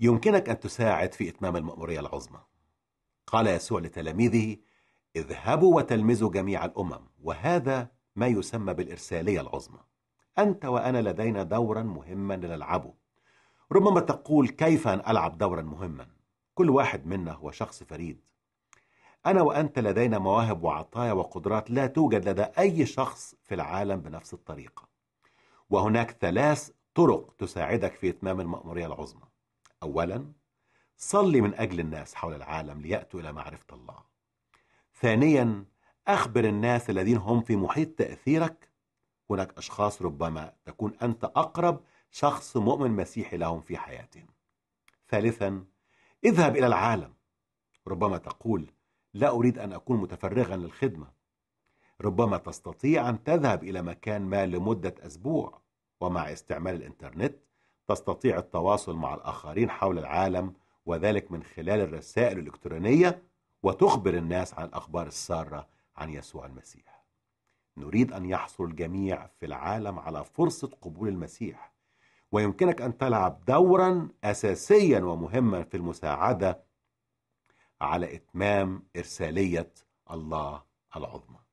يمكنك أن تساعد في إتمام المأمورية العظمى قال يسوع لتلاميذه اذهبوا وتلمذوا جميع الأمم وهذا ما يسمى بالإرسالية العظمى أنت وأنا لدينا دورا مهما لنلعبه ربما تقول كيف أن ألعب دورا مهما كل واحد منا هو شخص فريد أنا وأنت لدينا مواهب وعطايا وقدرات لا توجد لدى أي شخص في العالم بنفس الطريقة وهناك ثلاث طرق تساعدك في إتمام المأمورية العظمى أولا صلي من أجل الناس حول العالم ليأتوا إلى معرفة الله ثانيا أخبر الناس الذين هم في محيط تأثيرك هناك أشخاص ربما تكون أنت أقرب شخص مؤمن مسيحي لهم في حياتهم ثالثا اذهب إلى العالم ربما تقول لا أريد أن أكون متفرغا للخدمة ربما تستطيع أن تذهب إلى مكان ما لمدة أسبوع ومع استعمال الإنترنت تستطيع التواصل مع الآخرين حول العالم وذلك من خلال الرسائل الإلكترونية وتخبر الناس عن الأخبار السارة عن يسوع المسيح نريد أن يحصل الجميع في العالم على فرصة قبول المسيح ويمكنك أن تلعب دورا أساسيا ومهما في المساعدة على إتمام إرسالية الله العظمى